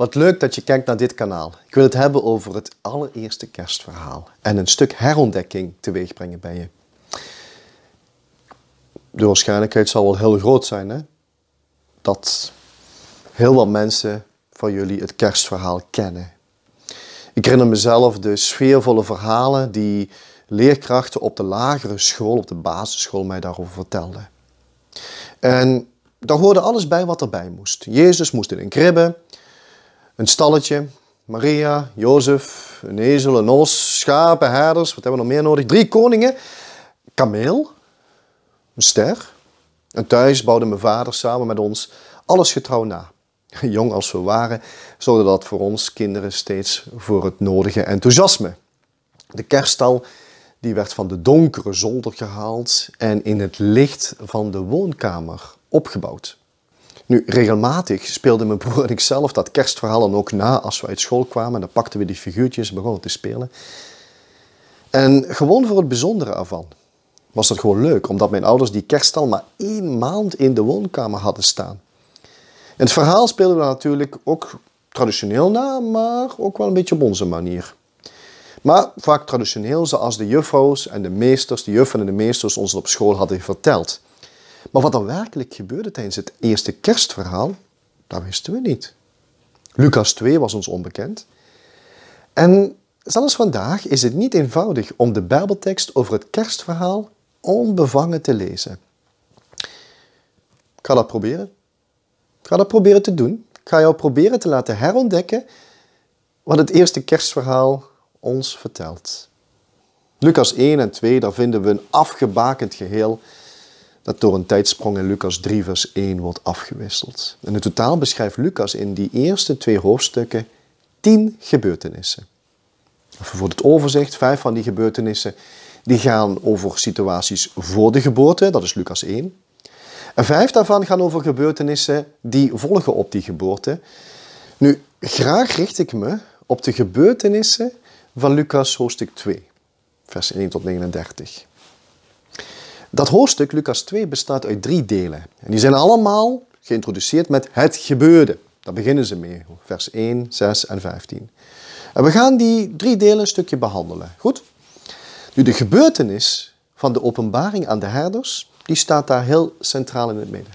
Wat leuk dat je kijkt naar dit kanaal. Ik wil het hebben over het allereerste kerstverhaal en een stuk herontdekking teweegbrengen bij je. De waarschijnlijkheid zal wel heel groot zijn hè? dat heel wat mensen van jullie het kerstverhaal kennen. Ik herinner mezelf de sfeervolle verhalen die leerkrachten op de lagere school, op de basisschool, mij daarover vertelden. En daar hoorde alles bij wat erbij moest. Jezus moest in een kribben. Een stalletje, Maria, Jozef, een ezel, een os, schapen, herders. Wat hebben we nog meer nodig? Drie koningen, kameel, een ster. En thuis bouwde mijn vader samen met ons alles getrouw na. Jong als we waren, zorgde dat voor ons kinderen steeds voor het nodige enthousiasme. De kerststal die werd van de donkere zolder gehaald en in het licht van de woonkamer opgebouwd. Nu, regelmatig speelden mijn broer en ik zelf dat kerstverhaal ook na als we uit school kwamen. dan pakten we die figuurtjes en begonnen te spelen. En gewoon voor het bijzondere ervan was dat gewoon leuk, omdat mijn ouders die kerststal maar één maand in de woonkamer hadden staan. En het verhaal speelden we natuurlijk ook traditioneel na, maar ook wel een beetje op onze manier. Maar vaak traditioneel, zoals de juffrouws en de meesters, de juffen en de meesters ons op school hadden verteld. Maar wat er werkelijk gebeurde tijdens het eerste kerstverhaal, dat wisten we niet. Lucas 2 was ons onbekend. En zelfs vandaag is het niet eenvoudig om de Bijbeltekst over het kerstverhaal onbevangen te lezen. Ik ga dat proberen. Ik ga dat proberen te doen. Ik ga jou proberen te laten herontdekken wat het eerste kerstverhaal ons vertelt. Lucas 1 en 2, daar vinden we een afgebakend geheel dat door een tijdsprong in Lucas 3, vers 1 wordt afgewisseld. En in totaal beschrijft Lucas in die eerste twee hoofdstukken tien gebeurtenissen. voor het overzicht, vijf van die gebeurtenissen die gaan over situaties voor de geboorte, dat is Lucas 1. En vijf daarvan gaan over gebeurtenissen die volgen op die geboorte. Nu, graag richt ik me op de gebeurtenissen van Lucas hoofdstuk 2, vers 1 tot 39. Dat hoofdstuk, Lucas 2, bestaat uit drie delen. En die zijn allemaal geïntroduceerd met het gebeurde. Daar beginnen ze mee, vers 1, 6 en 15. En we gaan die drie delen een stukje behandelen. Goed? Nu, de gebeurtenis van de openbaring aan de herders, die staat daar heel centraal in het midden.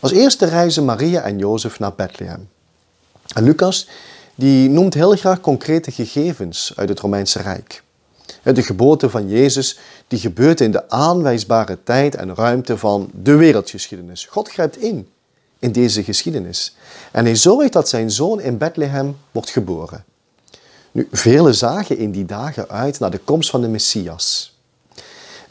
Als eerste reizen Maria en Jozef naar Bethlehem. En Lucas, die noemt heel graag concrete gegevens uit het Romeinse Rijk. De geboorte van Jezus, die gebeurt in de aanwijsbare tijd en ruimte van de wereldgeschiedenis. God grijpt in, in deze geschiedenis. En hij zorgt dat zijn zoon in Bethlehem wordt geboren. Nu, velen zagen in die dagen uit naar de komst van de Messias.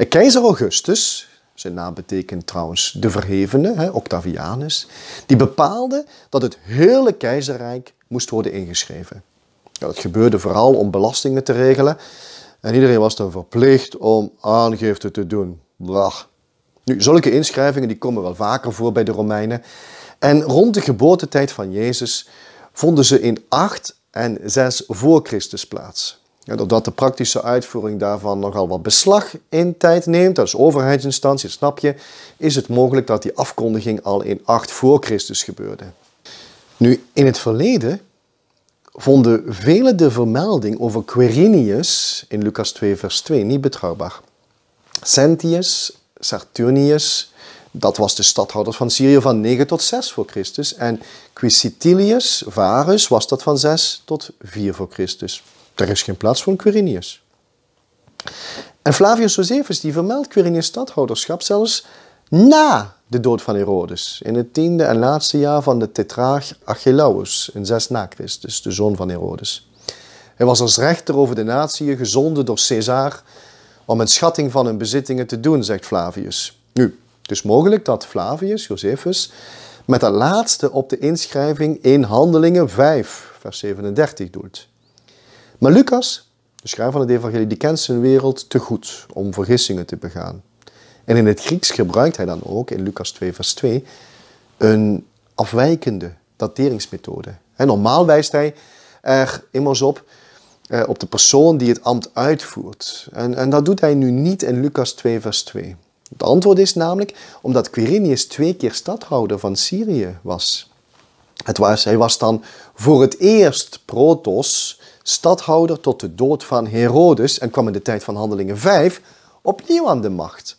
Keizer Augustus, zijn naam betekent trouwens de verhevene, Octavianus, die bepaalde dat het hele keizerrijk moest worden ingeschreven. dat gebeurde vooral om belastingen te regelen, en iedereen was dan verplicht om aangifte te doen. Blah. Nu, zulke inschrijvingen die komen wel vaker voor bij de Romeinen. En rond de geboortetijd van Jezus vonden ze in 8 en 6 voor Christus plaats. Ja, doordat de praktische uitvoering daarvan nogal wat beslag in tijd neemt, als overheidsinstantie, snap je, is het mogelijk dat die afkondiging al in 8 voor Christus gebeurde. Nu, in het verleden vonden velen de vermelding over Quirinius in Lucas 2, vers 2 niet betrouwbaar. Sentius, Saturnius, dat was de stadhouder van Syrië van 9 tot 6 voor Christus. En Quisitilius, Varus, was dat van 6 tot 4 voor Christus. Daar is geen plaats voor een Quirinius. En Flavius Josephus die vermeldt Quirinius' stadhouderschap zelfs na de dood van Herodes, in het tiende en laatste jaar van de tetraag Achelaus, in 6 na Christus, de zoon van Herodes. Hij was als rechter over de natieën gezonden door Caesar om een schatting van hun bezittingen te doen, zegt Flavius. Nu, het is mogelijk dat Flavius, Josephus, met de laatste op de inschrijving in Handelingen 5, vers 37 doet. Maar Lucas, de schrijver van het evangelie, kent zijn wereld te goed om vergissingen te begaan. En in het Grieks gebruikt hij dan ook, in Lucas 2, vers 2, een afwijkende dateringsmethode. En normaal wijst hij er immers op, eh, op de persoon die het ambt uitvoert. En, en dat doet hij nu niet in Lucas 2, vers 2. Het antwoord is namelijk omdat Quirinius twee keer stadhouder van Syrië was. Het was. Hij was dan voor het eerst protos, stadhouder tot de dood van Herodes en kwam in de tijd van Handelingen 5 opnieuw aan de macht.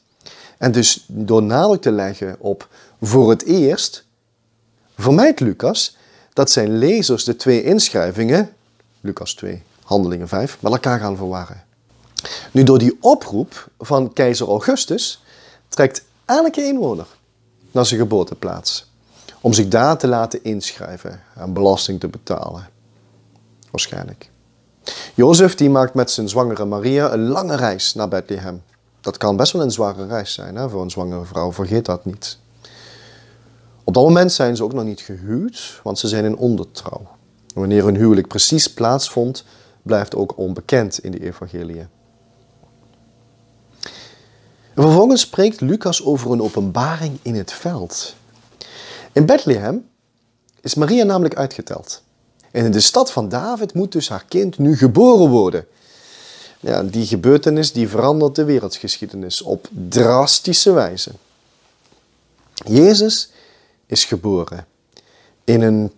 En dus door nadruk te leggen op voor het eerst, vermijdt Lucas dat zijn lezers de twee inschrijvingen, Lucas 2, Handelingen 5, met elkaar gaan verwarren. Nu, door die oproep van keizer Augustus trekt elke inwoner naar zijn geboorteplaats om zich daar te laten inschrijven en belasting te betalen. Waarschijnlijk. Jozef die maakt met zijn zwangere Maria een lange reis naar Bethlehem dat kan best wel een zware reis zijn hè, voor een zwangere vrouw. Vergeet dat niet. Op dat moment zijn ze ook nog niet gehuwd, want ze zijn in ondertrouw. Wanneer hun huwelijk precies plaatsvond, blijft ook onbekend in de evangelie. vervolgens spreekt Lucas over een openbaring in het veld. In Bethlehem is Maria namelijk uitgeteld. En in de stad van David moet dus haar kind nu geboren worden. Ja, die gebeurtenis die verandert de wereldgeschiedenis op drastische wijze. Jezus is geboren in een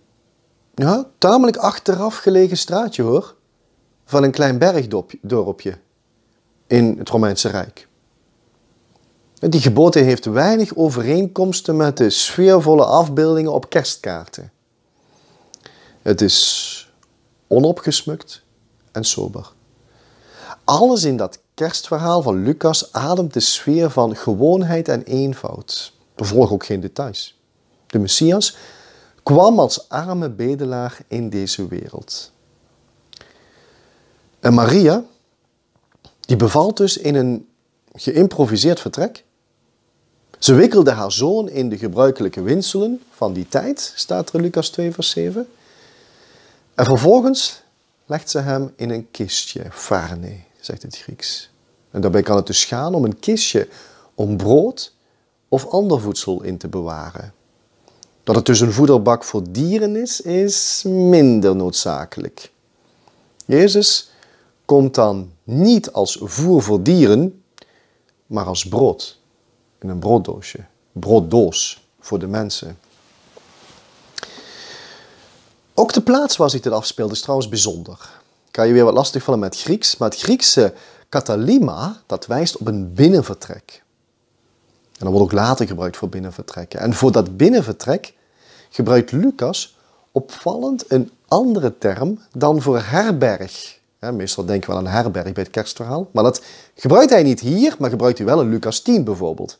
ja, tamelijk achteraf gelegen straatje hoor, van een klein bergdorpje in het Romeinse Rijk. Die geboorte heeft weinig overeenkomsten met de sfeervolle afbeeldingen op kerstkaarten. Het is onopgesmukt en sober alles in dat kerstverhaal van Lucas ademt de sfeer van gewoonheid en eenvoud. We volgen ook geen details. De Messias kwam als arme bedelaar in deze wereld. En Maria, die bevalt dus in een geïmproviseerd vertrek. Ze wikkelde haar zoon in de gebruikelijke winselen van die tijd, staat er in Lucas 2, vers 7. En vervolgens legt ze hem in een kistje, Farne zegt het Grieks. En daarbij kan het dus gaan om een kistje om brood of ander voedsel in te bewaren. Dat het dus een voederbak voor dieren is, is minder noodzakelijk. Jezus komt dan niet als voer voor dieren, maar als brood in een brooddoosje, brooddoos voor de mensen. Ook de plaats waar zich dit afspeelde is trouwens bijzonder kan je weer wat lastig vallen met Grieks. Maar het Griekse katalima, dat wijst op een binnenvertrek. En dat wordt ook later gebruikt voor binnenvertrekken. En voor dat binnenvertrek gebruikt Lucas opvallend een andere term dan voor herberg. meestal denken we aan een herberg bij het kerstverhaal. Maar dat gebruikt hij niet hier, maar gebruikt hij wel in Lucas 10 bijvoorbeeld.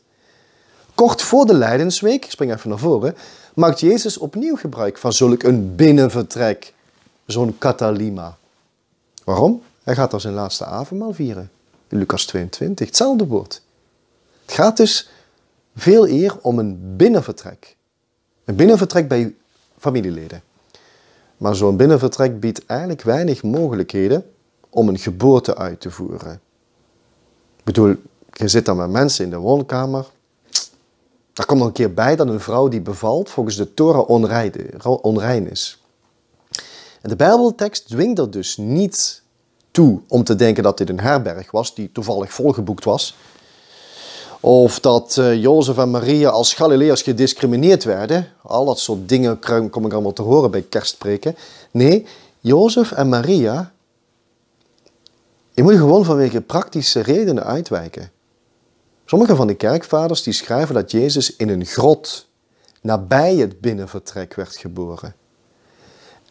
Kort voor de Leidensweek, ik spring even naar voren, maakt Jezus opnieuw gebruik van zulk een binnenvertrek. Zo'n katalima. Waarom? Hij gaat als zijn laatste avondmaal vieren. In Lucas 22, hetzelfde woord. Het gaat dus veel eer om een binnenvertrek. Een binnenvertrek bij familieleden. Maar zo'n binnenvertrek biedt eigenlijk weinig mogelijkheden om een geboorte uit te voeren. Ik bedoel, je zit dan met mensen in de woonkamer. Daar komt nog een keer bij dat een vrouw die bevalt volgens de Torah onrein is. En de Bijbeltekst dwingt dat dus niet toe om te denken dat dit een herberg was die toevallig volgeboekt was. Of dat eh, Jozef en Maria als Galileërs gediscrimineerd werden. Al dat soort dingen kom ik allemaal te horen bij kerstpreken. Nee, Jozef en Maria, je moet gewoon vanwege praktische redenen uitwijken. Sommige van de kerkvaders die schrijven dat Jezus in een grot nabij het binnenvertrek werd geboren.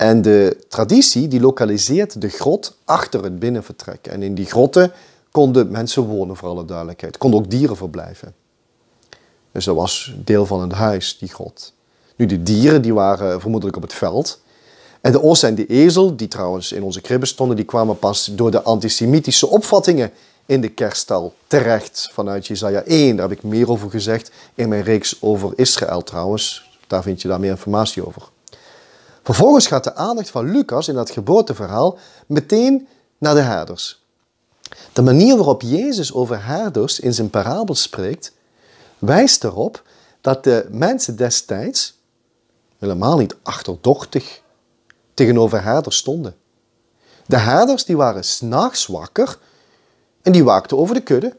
En de traditie die lokaliseert de grot achter het binnenvertrek. En in die grotten konden mensen wonen, voor alle duidelijkheid. Konden ook dieren verblijven. Dus dat was deel van het huis, die grot. Nu, de dieren die waren vermoedelijk op het veld. En de os en de ezel, die trouwens in onze kribben stonden, die kwamen pas door de antisemitische opvattingen in de kerststal terecht vanuit Jezaja 1. Daar heb ik meer over gezegd in mijn reeks over Israël trouwens. Daar vind je daar meer informatie over. Vervolgens gaat de aandacht van Lucas in dat geboorteverhaal meteen naar de herders. De manier waarop Jezus over herders in zijn parabel spreekt, wijst erop dat de mensen destijds helemaal niet achterdochtig tegenover herders stonden. De herders die waren s'nachts wakker en die waakten over de kudde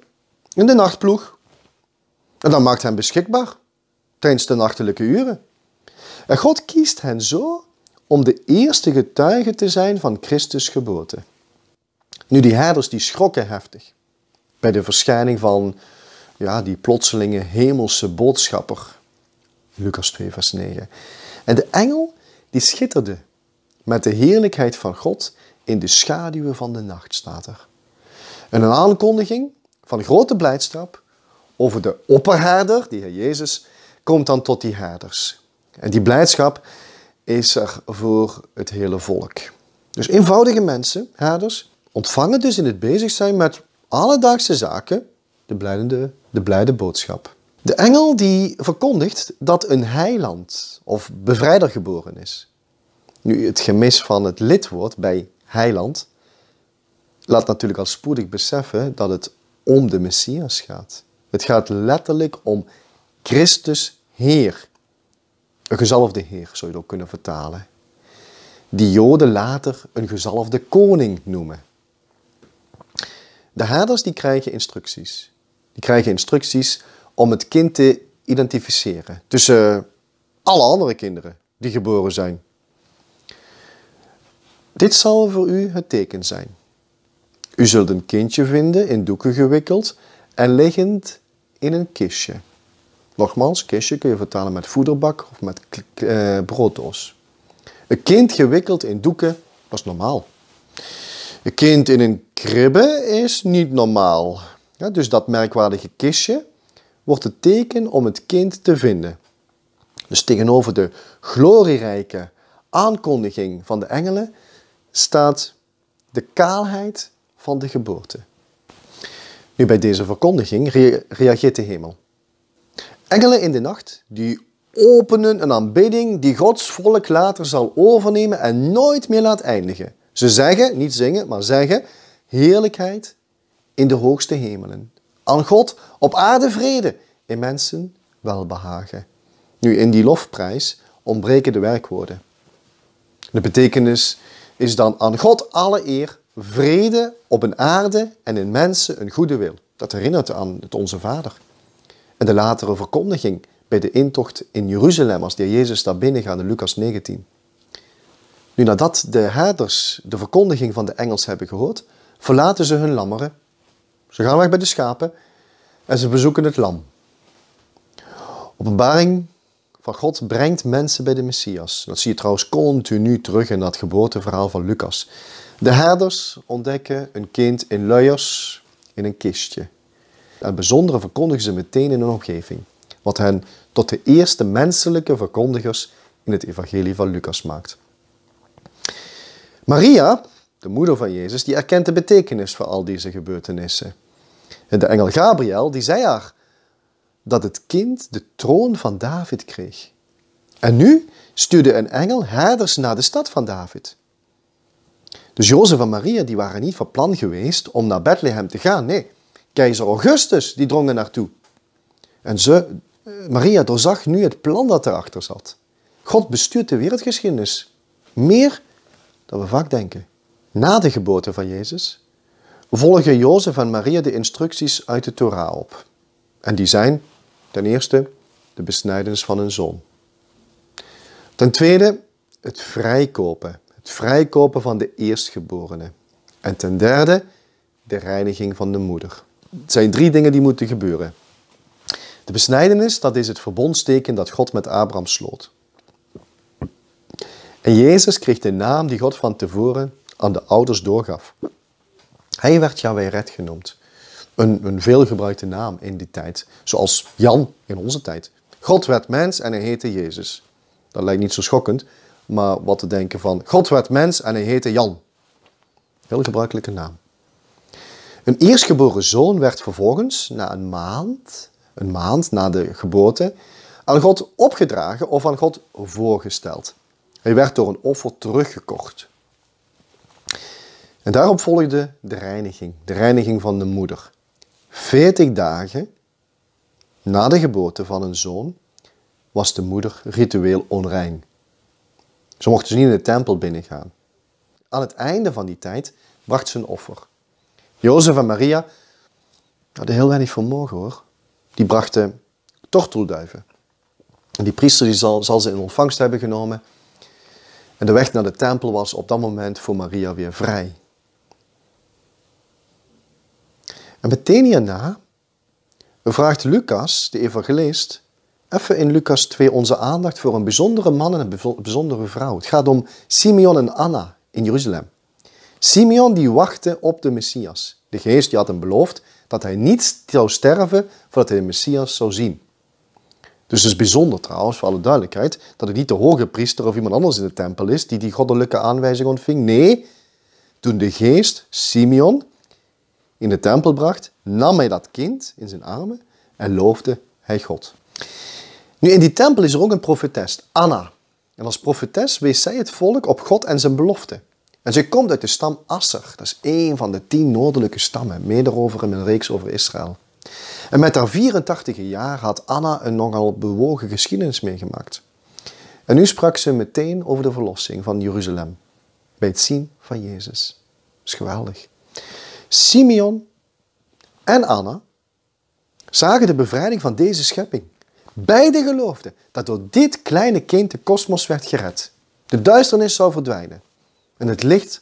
in de nachtploeg. En dat maakt hen beschikbaar tijdens de nachtelijke uren. En God kiest hen zo om de eerste getuige te zijn van Christus' geboorte. Nu, die herders die schrokken heftig bij de verschijning van ja, die plotselinge hemelse boodschapper. Lucas 2, vers 9. En de engel die schitterde met de heerlijkheid van God in de schaduwen van de nacht, staat er. En een aankondiging van grote blijdschap over de opperherder, die Heer Jezus, komt dan tot die herders. En die blijdschap is voor het hele volk. Dus eenvoudige mensen, herders, ontvangen dus in het bezig zijn met alledaagse zaken de blijde, de blijde boodschap. De engel die verkondigt dat een heiland of bevrijder geboren is. Nu, het gemis van het lidwoord bij heiland laat natuurlijk al spoedig beseffen dat het om de Messias gaat. Het gaat letterlijk om Christus Heer. Een gezalfde heer zou je het ook kunnen vertalen. Die Joden later een gezalfde koning noemen. De herders die krijgen instructies. Die krijgen instructies om het kind te identificeren tussen alle andere kinderen die geboren zijn. Dit zal voor u het teken zijn. U zult een kindje vinden in doeken gewikkeld en liggend in een kistje. Nogmaals, kistje kun je vertalen met voederbak of met eh, brooddoos. Een kind gewikkeld in doeken was normaal. Een kind in een kribbe is niet normaal. dus dat merkwaardige kistje wordt het teken om het kind te vinden. Dus tegenover de glorierijke aankondiging van de engelen staat de kaalheid van de geboorte. Nu bij deze verkondiging reageert de hemel. Engelen in de nacht die openen een aanbidding die Gods volk later zal overnemen en nooit meer laat eindigen. Ze zeggen, niet zingen, maar zeggen, heerlijkheid in de hoogste hemelen. Aan God op aarde vrede, in mensen welbehagen. Nu, in die lofprijs ontbreken de werkwoorden. De betekenis is dan aan God alle eer, vrede op een aarde en in mensen een goede wil. Dat herinnert aan het Onze Vader en de latere verkondiging bij de intocht in Jeruzalem als de Jezus daar binnengaat in Lucas 19. Nu nadat de herders de verkondiging van de engels hebben gehoord, verlaten ze hun lammeren. Ze gaan weg bij de schapen en ze bezoeken het lam. Openbaring van God brengt mensen bij de Messias. Dat zie je trouwens continu terug in dat geboorteverhaal van Lucas. De herders ontdekken een kind in luiers in een kistje. En bijzondere verkondigen ze meteen in hun omgeving, wat hen tot de eerste menselijke verkondigers in het evangelie van Lucas maakt. Maria, de moeder van Jezus, die erkent de betekenis van al deze gebeurtenissen. En de engel Gabriel, die zei haar dat het kind de troon van David kreeg. En nu stuurde een engel herders naar de stad van David. Dus Jozef en Maria die waren niet van plan geweest om naar Bethlehem te gaan. Nee, keizer Augustus, die drongen naartoe. En ze, eh, Maria doorzag nu het plan dat erachter zat. God bestuurt de wereldgeschiedenis. Meer dan we vaak denken. Na de geboorte van Jezus volgen Jozef en Maria de instructies uit de Torah op. En die zijn ten eerste de besnijdenis van een zoon. Ten tweede het vrijkopen. Het vrijkopen van de eerstgeborene. En ten derde de reiniging van de moeder het zijn drie dingen die moeten gebeuren. De besnijdenis, dat is het verbondsteken dat God met Abraham sloot. En Jezus kreeg de naam die God van tevoren aan de ouders doorgaf. Hij werd Yahweh Red genoemd. Een, een veelgebruikte naam in die tijd. Zoals Jan in onze tijd. God werd mens en hij heette Jezus. Dat lijkt niet zo schokkend, maar wat te denken van God werd mens en hij heette Jan. Heel gebruikelijke naam. Een eerstgeboren zoon werd vervolgens, na een maand, een maand na de geboorte, aan God opgedragen of aan God voorgesteld. Hij werd door een offer teruggekocht. En daarop volgde de reiniging, de reiniging van de moeder. Veertig dagen na de geboorte van een zoon was de moeder ritueel onrein. Ze mocht dus niet in de tempel binnengaan. Aan het einde van die tijd bracht ze een offer. Jozef en Maria hadden heel weinig vermogen hoor. Die brachten tortelduiven. En die priester die zal, zal ze in ontvangst hebben genomen. En de weg naar de tempel was op dat moment voor Maria weer vrij. En meteen hierna vraagt Lucas, de evangelist, even in Lucas 2 onze aandacht voor een bijzondere man en een bijzondere vrouw. Het gaat om Simeon en Anna in Jeruzalem. Simeon die wachtte op de Messias. De geest die had hem beloofd dat hij niet zou sterven voordat hij de Messias zou zien. Dus het is bijzonder trouwens, voor alle duidelijkheid, dat het niet de hoge priester of iemand anders in de tempel is die die goddelijke aanwijzing ontving. Nee, toen de geest Simeon in de tempel bracht, nam hij dat kind in zijn armen en loofde hij God. Nu, in die tempel is er ook een profetest Anna. En als profetes wees zij het volk op God en zijn belofte. En ze komt uit de stam Asser. Dat is één van de tien noordelijke stammen. Meer daarover in een reeks over Israël. En met haar 84 jaar had Anna een nogal bewogen geschiedenis meegemaakt. En nu sprak ze meteen over de verlossing van Jeruzalem. Bij het zien van Jezus. Dat is geweldig. Simeon en Anna zagen de bevrijding van deze schepping. Beiden geloofden dat door dit kleine kind de kosmos werd gered. De duisternis zou verdwijnen en het licht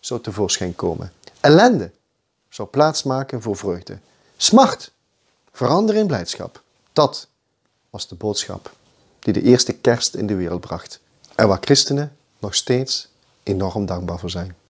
zou tevoorschijn komen. Ellende zou plaatsmaken voor vreugde. Smart veranderen in blijdschap. Dat was de boodschap die de eerste kerst in de wereld bracht. En waar christenen nog steeds enorm dankbaar voor zijn.